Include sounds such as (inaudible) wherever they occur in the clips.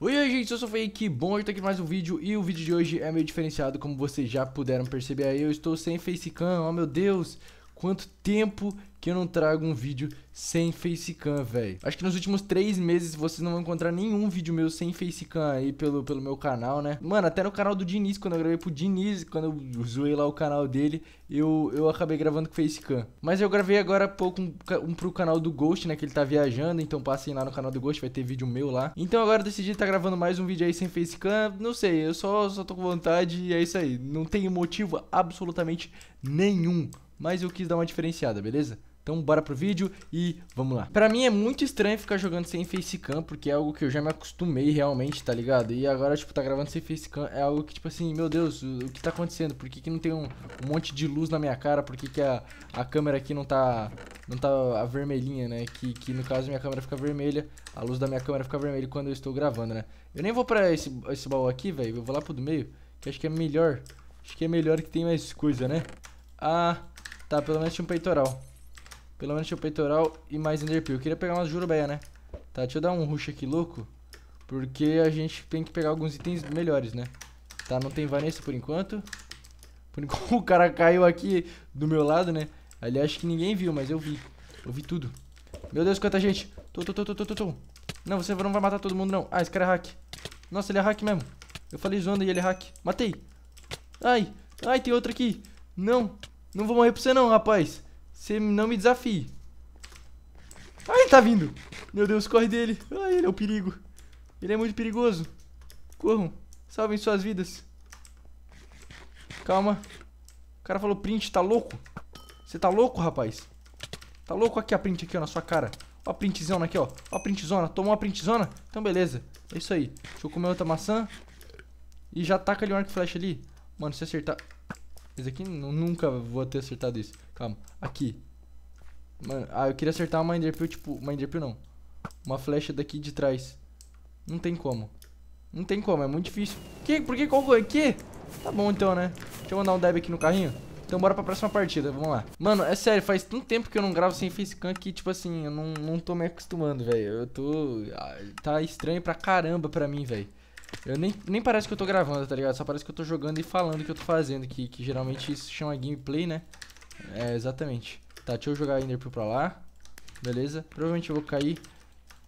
Oi, oi gente, eu sou o Fei, que bom estar tá aqui mais um vídeo e o vídeo de hoje é meio diferenciado, como vocês já puderam perceber aí, eu estou sem facecam, oh meu Deus, Quanto tempo que eu não trago um vídeo sem facecam, velho. Acho que nos últimos três meses vocês não vão encontrar nenhum vídeo meu sem facecam aí pelo, pelo meu canal, né? Mano, até no canal do Diniz, quando eu gravei pro Diniz, quando eu zoei lá o canal dele, eu, eu acabei gravando com facecam. Mas eu gravei agora há pouco um, um, pro canal do Ghost, né? Que ele tá viajando, então passem lá no canal do Ghost, vai ter vídeo meu lá. Então agora eu decidi tá gravando mais um vídeo aí sem facecam, não sei, eu só, só tô com vontade e é isso aí. Não tem motivo absolutamente nenhum mas eu quis dar uma diferenciada, beleza? Então bora pro vídeo e vamos lá. Pra mim é muito estranho ficar jogando sem facecam, porque é algo que eu já me acostumei realmente, tá ligado? E agora, tipo, tá gravando sem facecam é algo que, tipo assim, meu Deus, o, o que tá acontecendo? Por que, que não tem um, um, monte de luz na minha cara? Por que, que a, a câmera aqui não tá, não tá a vermelhinha, né? Que, que no caso minha câmera fica vermelha, a luz da minha câmera fica vermelha quando eu estou gravando, né? Eu nem vou pra esse, esse baú aqui, velho, eu vou lá pro do meio, que acho que é melhor. Acho que é melhor que tem mais coisa, né? Ah... Tá, pelo menos tinha um peitoral. Pelo menos tinha um peitoral e mais enderpeel. Eu queria pegar umas jurubeia, né? Tá, deixa eu dar um rush aqui louco. Porque a gente tem que pegar alguns itens melhores, né? Tá, não tem Vanessa por enquanto. Por enquanto (laughs) o cara caiu aqui do meu lado, né? Ali acho que ninguém viu, mas eu vi. Eu vi tudo. Meu Deus, quanta gente. Tô, tô, tô, tô, tô, tô, tô. Não, você não vai matar todo mundo, não. Ah, esse cara é hack. Nossa, ele é hack mesmo. Eu falei zoando e ele é hack. Matei. Ai, ai, tem outro aqui. Não. Não vou morrer pra você não, rapaz. Você não me desafie. Ai, ele tá vindo. Meu Deus, corre dele. Ai, ele é o um perigo. Ele é muito perigoso. Corram. Salvem suas vidas. Calma. O cara falou print, tá louco? Você tá louco, rapaz? Tá louco aqui a print aqui, ó, na sua cara. Ó a printzona aqui, ó. Ó a printzona. Tomou a printzona? Então, beleza. É isso aí. Deixa eu comer outra maçã. E já taca ali um arco flash ali. Mano, se acertar... Esse aqui nunca vou ter acertado isso. Calma. Aqui. Mano, ah, eu queria acertar uma enderpeel, tipo... Uma enderpeel não. Uma flecha daqui de trás. Não tem como. Não tem como, é muito difícil. Que? Por que? Qual foi? Que? Tá bom então, né? Deixa eu mandar um dab aqui no carrinho. Então bora pra próxima partida, vamos lá. Mano, é sério, faz tanto tempo que eu não gravo sem facecam que, tipo assim, eu não, não tô me acostumando, velho. Eu tô... Ah, tá estranho pra caramba pra mim, velho. Eu nem, nem parece que eu tô gravando, tá ligado? Só parece que eu tô jogando e falando o que eu tô fazendo, que, que geralmente isso chama gameplay, né? É, exatamente. Tá, deixa eu jogar a Pearl pra lá. Beleza. Provavelmente eu vou cair.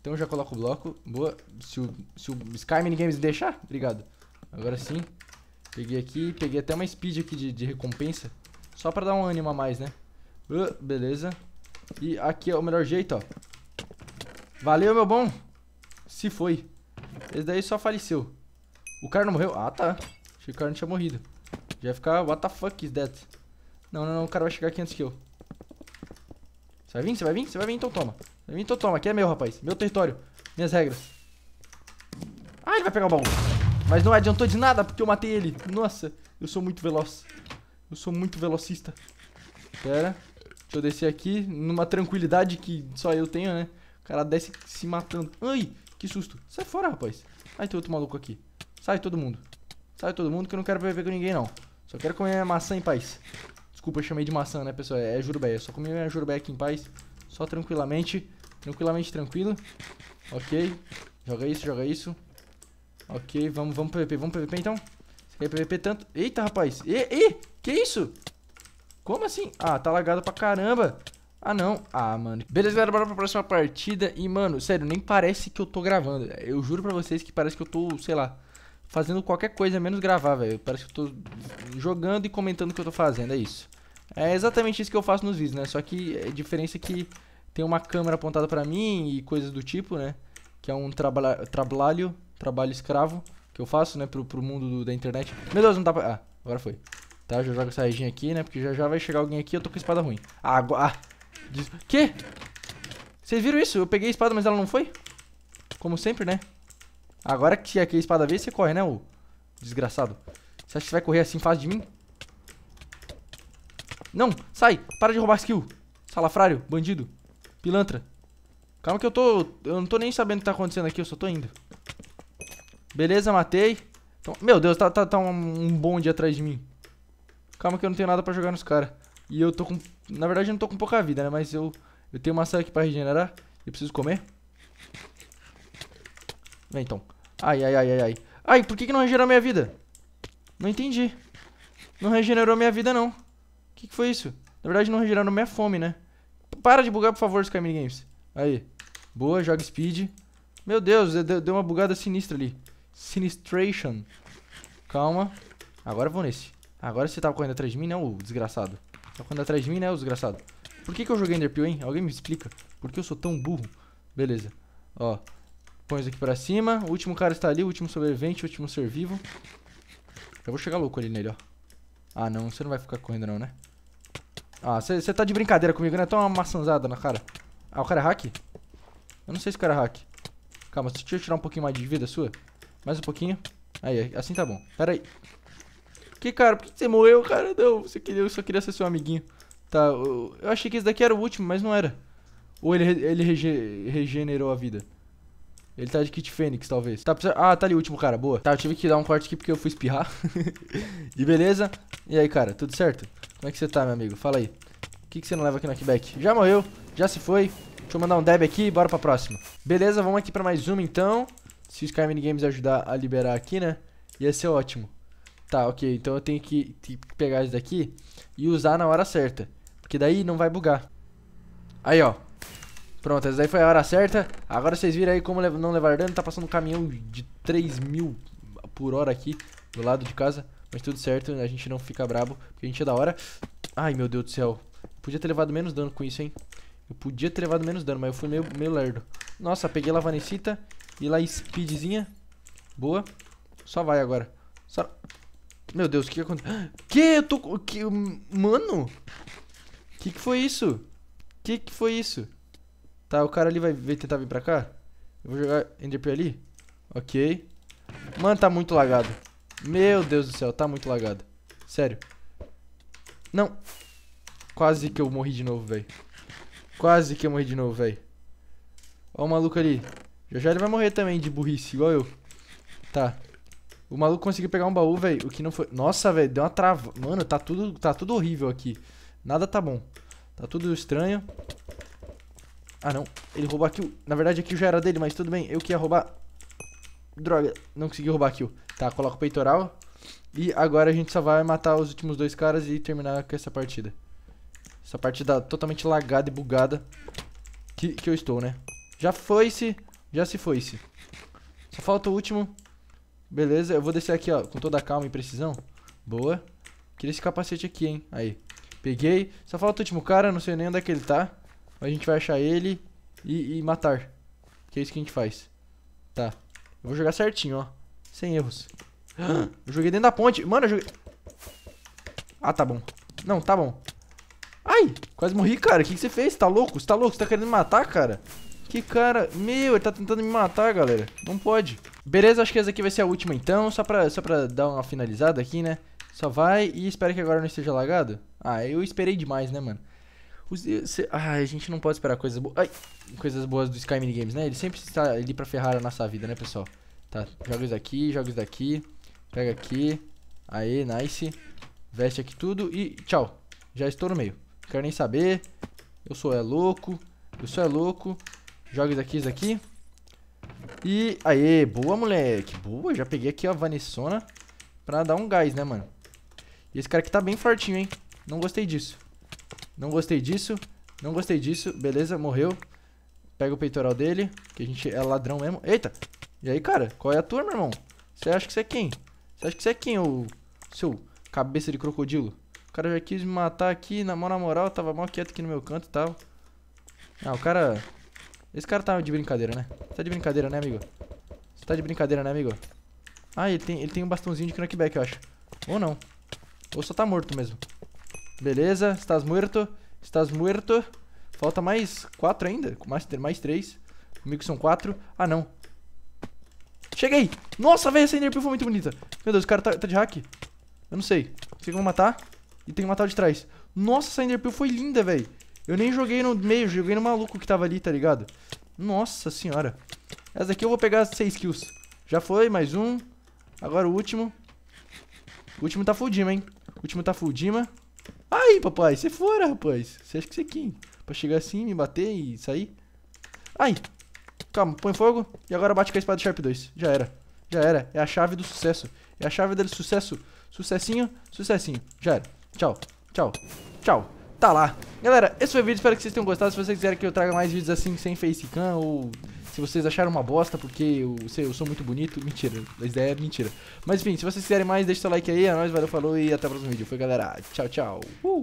Então eu já coloco o bloco. Boa. Se o, se o Sky Games deixar, obrigado. Agora sim. Peguei aqui, peguei até uma speed aqui de, de recompensa. Só pra dar um ânimo a mais, né? Uh, beleza. E aqui é o melhor jeito, ó. Valeu, meu bom. Se foi. Esse daí só faleceu. O cara não morreu? Ah, tá. Achei que o cara não tinha morrido. Já ia ficar, what the fuck is that? Não, não, não, o cara vai chegar aqui antes que eu. Você vai vir? Você vai vir? Você vai vir, então toma. Você vai vir, então toma. Aqui é meu, rapaz. Meu território. Minhas regras. Ah, ele vai pegar o baú. Mas não adiantou de nada porque eu matei ele. Nossa, eu sou muito veloz. Eu sou muito velocista. Pera. Deixa eu descer aqui numa tranquilidade que só eu tenho, né? O cara desce se matando. Ai! Que susto. Sai fora, rapaz. Ah, tem outro maluco aqui. Sai todo mundo. Sai todo mundo que eu não quero viver com ninguém, não. Só quero comer minha maçã em paz. Desculpa, eu chamei de maçã, né, pessoal? É, é só comi minha aqui em paz. Só tranquilamente. Tranquilamente, tranquilo. Ok. Joga isso, joga isso. Ok, vamos, vamos PVP. Vamos PVP, então. Você PVP tanto... Eita, rapaz. E, que isso? Como assim? Ah, tá lagado pra caramba. Ah, não. Ah, mano. Beleza, galera, bora pra próxima partida. E, mano, sério, nem parece que eu tô gravando. Eu juro pra vocês que parece que eu tô, sei lá, fazendo qualquer coisa, menos gravar, velho. Parece que eu tô jogando e comentando o que eu tô fazendo, é isso. É exatamente isso que eu faço nos vídeos, né? Só que a é diferença é que tem uma câmera apontada pra mim e coisas do tipo, né? Que é um trabalho, trabalho, trabalho escravo que eu faço, né, pro, pro mundo do, da internet. Meu Deus, não tá pra... Ah, agora foi. Tá, já jogo essa reginha aqui, né, porque já já vai chegar alguém aqui eu tô com espada ruim. Ah, agora... Ah. Des... Que? Vocês viram isso? Eu peguei a espada, mas ela não foi? Como sempre, né? Agora que a espada veio, você corre, né, ô desgraçado? Você acha que você vai correr assim fácil de mim? Não, sai! Para de roubar skill! Salafrário, bandido, pilantra. Calma que eu tô... Eu não tô nem sabendo o que tá acontecendo aqui, eu só tô indo. Beleza, matei. Então, meu Deus, tá, tá, tá um, um bonde atrás de mim. Calma que eu não tenho nada pra jogar nos caras. E eu tô com. Na verdade, eu não tô com pouca vida, né? Mas eu, eu tenho maçã aqui pra regenerar. Eu preciso comer. Vem então. Ai, ai, ai, ai, ai. Ai, por que, que não regenerou minha vida? Não entendi. Não regenerou minha vida, não. O que, que foi isso? Na verdade, não regenerou minha fome, né? Para de bugar, por favor, Sky Minigames. Aí. Boa, joga speed. Meu Deus, deu uma bugada sinistra ali. Sinistration. Calma. Agora eu vou nesse. Agora você tava tá correndo atrás de mim, não, desgraçado. Tá é correndo é atrás de mim, né, o desgraçado? Por que, que eu joguei Enderpeel, hein? Alguém me explica. Por que eu sou tão burro? Beleza. Ó. Põe isso aqui pra cima. O último cara está ali, o último sobrevivente, o último ser vivo. Eu vou chegar louco ali nele, ó. Ah, não. Você não vai ficar correndo, não, né? Ah, você tá de brincadeira comigo, né? Toma uma maçãzada na cara. Ah, o cara é hack? Eu não sei se o cara é hack. Calma, deixa eu tirar um pouquinho mais de vida sua. Mais um pouquinho. Aí, assim tá bom. Pera aí. Fiquei, cara, por que você morreu, cara? Não, você queria, eu só queria ser seu amiguinho. Tá, eu, eu achei que esse daqui era o último, mas não era. Ou ele, ele rege, regenerou a vida. Ele tá de kit fênix, talvez. Tá, precisa... Ah, tá ali o último, cara. Boa. Tá, eu tive que dar um corte aqui porque eu fui espirrar. (laughs) e beleza. E aí, cara, tudo certo? Como é que você tá, meu amigo? Fala aí. O que, que você não leva aqui no Quebec? Já morreu, já se foi. Deixa eu mandar um deb aqui e bora pra próxima. Beleza, vamos aqui pra mais uma, então. Se o Skyrim Games ajudar a liberar aqui, né? Ia ser ótimo. Tá, ok. Então eu tenho que, que pegar isso daqui e usar na hora certa. Porque daí não vai bugar. Aí, ó. Pronto, essa daí foi a hora certa. Agora vocês viram aí como não levar dano. Tá passando um caminhão de 3 mil por hora aqui do lado de casa. Mas tudo certo, a gente não fica brabo, porque a gente é da hora. Ai, meu Deus do céu. Eu podia ter levado menos dano com isso, hein? Eu podia ter levado menos dano, mas eu fui meio, meio lerdo. Nossa, peguei a Vanessita e lá a Speedzinha. Boa. Só vai agora. Só... Meu Deus, o que aconteceu? Que? Eu tô... Que... Mano? Que que foi isso? Que que foi isso? Tá, o cara ali vai, vai tentar vir pra cá. Eu vou jogar Enderpearl ali. Ok. Mano, tá muito lagado. Meu Deus do céu, tá muito lagado. Sério. Não. Quase que eu morri de novo, velho. Quase que eu morri de novo, velho. Ó o maluco ali. Já já ele vai morrer também de burrice, igual eu. Tá. O maluco conseguiu pegar um baú, velho. O que não foi. Nossa, velho, deu uma trava. Mano, tá tudo, tá tudo horrível aqui. Nada tá bom. Tá tudo estranho. Ah, não. Ele roubou a kill. Na verdade, a kill já era dele, mas tudo bem. Eu que ia roubar. Droga, não consegui roubar a kill. Tá, coloca o peitoral. E agora a gente só vai matar os últimos dois caras e terminar com essa partida. Essa partida totalmente lagada e bugada que, que eu estou, né? Já foi-se, já se foi-se. Só falta o último. Beleza, eu vou descer aqui, ó, com toda a calma e precisão. Boa. Queria esse capacete aqui, hein. Aí. Peguei. Só falta o último cara, não sei nem onde é que ele tá. Mas a gente vai achar ele e, e matar. Que é isso que a gente faz. Tá. Eu vou jogar certinho, ó. Sem erros. Eu joguei dentro da ponte. Mano, eu joguei... Ah, tá bom. Não, tá bom. Ai, quase morri, cara. O que, que você fez? Tá louco? Você tá louco? Você tá querendo me matar, cara? Que cara... Meu, ele tá tentando me matar, galera. Não pode. Beleza, acho que essa aqui vai ser a última então. Só pra, só pra dar uma finalizada aqui, né? Só vai e espero que agora não esteja lagado. Ah, eu esperei demais, né, mano? Os, se, ai, a gente não pode esperar coisas boas. Ai, coisas boas do Sky Minigames, né? Ele sempre está ali pra ferrar a nossa vida, né, pessoal? Tá, joga isso daqui, joga isso daqui. Pega aqui. Aí, nice. Veste aqui tudo e tchau. Já estou no meio. Não quero nem saber. Eu sou é louco. Eu sou é louco. Joga isso aqui, isso aqui. E... Aê, boa, moleque. Boa, já peguei aqui a vanissona pra dar um gás, né, mano? E esse cara aqui tá bem fortinho, hein? Não gostei disso. Não gostei disso. Não gostei disso. Beleza, morreu. Pega o peitoral dele, que a gente é ladrão mesmo. Eita! E aí, cara? Qual é a tua, meu irmão? Você acha que você é quem? Você acha que você é quem, ô... Seu cabeça de crocodilo? O cara já quis me matar aqui, na moral, na moral. Tava mal quieto aqui no meu canto e tal. Ah, o cara... Esse cara tá de brincadeira, né? Tá de brincadeira, né, amigo? Você tá de brincadeira, né, amigo? Ah, ele tem, ele tem um bastãozinho de crankback, eu acho. Ou não. Ou só tá morto mesmo. Beleza, estás morto. Estás morto. Falta mais quatro ainda. Mais, mais três. Comigo são quatro. Ah, não. Cheguei! Nossa, velho, essa Enderpeel foi muito bonita. Meu Deus, o cara tá, tá de hack. Eu não sei. Sei que eu vou matar. E tem que matar o de trás. Nossa, essa Enderpeel foi linda, velho. Eu nem joguei no meio, joguei no maluco que tava ali, tá ligado? Nossa senhora. Essa daqui eu vou pegar 6 kills. Já foi, mais um. Agora o último. O último tá full Dima, hein? O último tá full Dima. Aí, papai, você fora, rapaz. Você acha que você quem? É pra chegar assim, me bater e sair? Ai! Calma, põe fogo. E agora bate com a espada Sharp 2. Já era. Já era. É a chave do sucesso. É a chave dele sucesso. Sucessinho, sucessinho. Já era. Tchau. Tchau. Tchau tá lá. Galera, esse foi o vídeo, espero que vocês tenham gostado. Se vocês quiserem que eu traga mais vídeos assim, sem facecam, ou se vocês acharam uma bosta, porque eu, sei, eu sou muito bonito, mentira, a ideia é mentira. Mas enfim, se vocês quiserem mais, deixa seu like aí, é nóis, valeu, falou e até o próximo vídeo. Foi, galera, tchau, tchau. Uh!